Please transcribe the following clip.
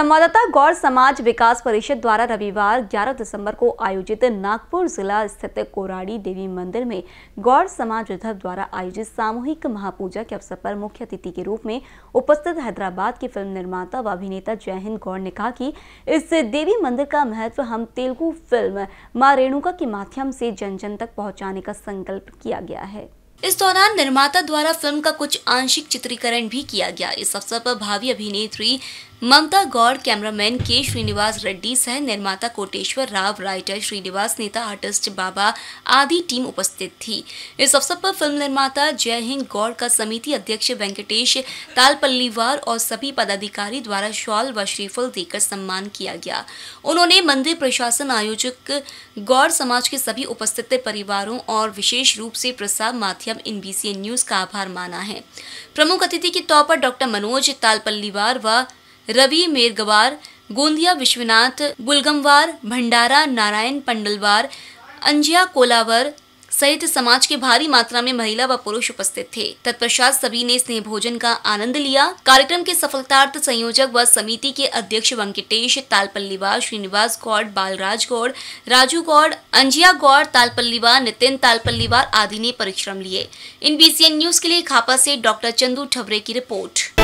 संवाददाता गौर समाज विकास परिषद द्वारा रविवार 11 दिसंबर को आयोजित नागपुर जिला स्थित कोराड़ी देवी मंदिर में गौर समाज विधव द्वारा आयोजित सामूहिक महापूजा के अवसर पर मुख्य अतिथि के रूप में उपस्थित हैदराबाद के फिल्म निर्माता व अभिनेता जयहिंद गौर ने कहा कि इस देवी मंदिर का महत्व हम तेलुगु फिल्म माँ रेणुका के माध्यम से जन जन तक पहुँचाने का संकल्प किया गया है इस दौरान निर्माता द्वारा फिल्म का कुछ आंशिक चित्रीकरण भी किया गया इस अवसर पर भावी अभिनेत्री ममता गौड़ कैमरामैन के श्रीनिवास रेड्डी सह निर्माता कोटेश्वर राव राइटर श्रीनिवास नेता आर्टिस्ट बाबा आदि टीम उपस्थित थी इस अवसर पर फिल्म निर्माता जय हिंद गौड़ का समिति अध्यक्ष वेंकटेश तालपल्लीवार और सभी पदाधिकारी द्वारा शॉल व श्रीफल देकर सम्मान किया गया उन्होंने मंदिर प्रशासन आयोजक गौड़ समाज के सभी उपस्थित परिवारों और विशेष रूप से प्रसार माध्यम इन न्यूज का आभार माना है प्रमुख अतिथि के तौर पर डॉक्टर मनोज तालपल्लीवार व रवि मेरगवार गोंदिया विश्वनाथ बुलगमवार भंडारा नारायण पंडलवार अंजिया कोलावर सहित समाज के भारी मात्रा में महिला व पुरुष उपस्थित थे तत्पश्चात सभी ने स्नेह भोजन का आनंद लिया कार्यक्रम के सफलतार्थ संयोजक व समिति के अध्यक्ष वेंकटेश तालपल्लीवा श्रीनिवास गौड़ बालराज गौड़ राजू गौड़ अंजिया गौड़ तालपल्लीवा नितिन तालपल्लीवार आदि ने परिश्रम लिए इन बी न्यूज के लिए खापा से डॉक्टर चंदू ठवरे की रिपोर्ट